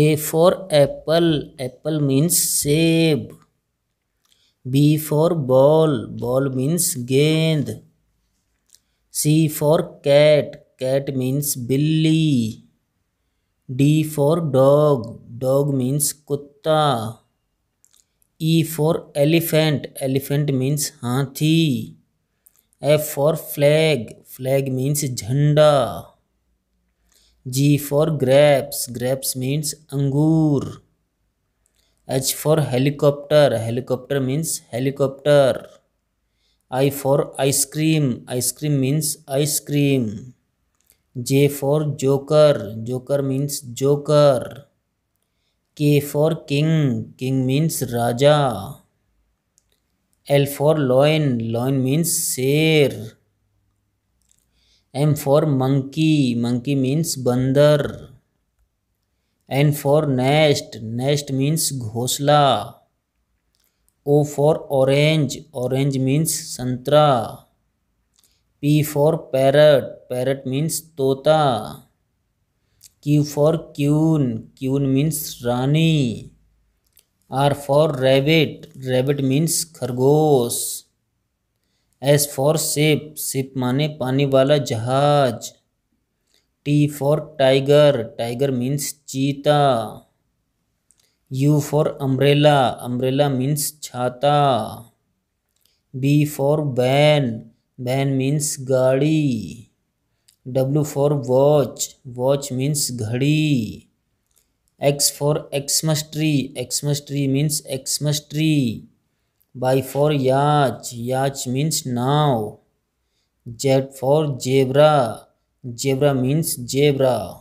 A for apple. Apple means save. B for ball. Ball means गेंद C for cat. Cat means बिल्ली D for dog. Dog means कुत्ता E for elephant. Elephant means हाथी F for flag. Flag means झंडा G for grapes, grapes means अंगूर H for helicopter, helicopter means helicopter. I for ice cream, ice cream means ice cream. J for joker, joker means joker. K for king, king means raja. L for loin, loin means share. M for monkey monkey means बंदर N for nest nest means घोसला O for orange orange means संतरा P for parrot parrot means तोता Q for queen queen means रानी R for rabbit rabbit means खरगोश S for ship ship माने पानी वाला जहाज T for tiger tiger means चीता U for umbrella umbrella means छाता V for van van means गाड़ी W for watch watch means घड़ी X for Xmas tree Xmas tree means Xmas tree by for yacht. Yacht means now. Z for zebra. Zebra means zebra.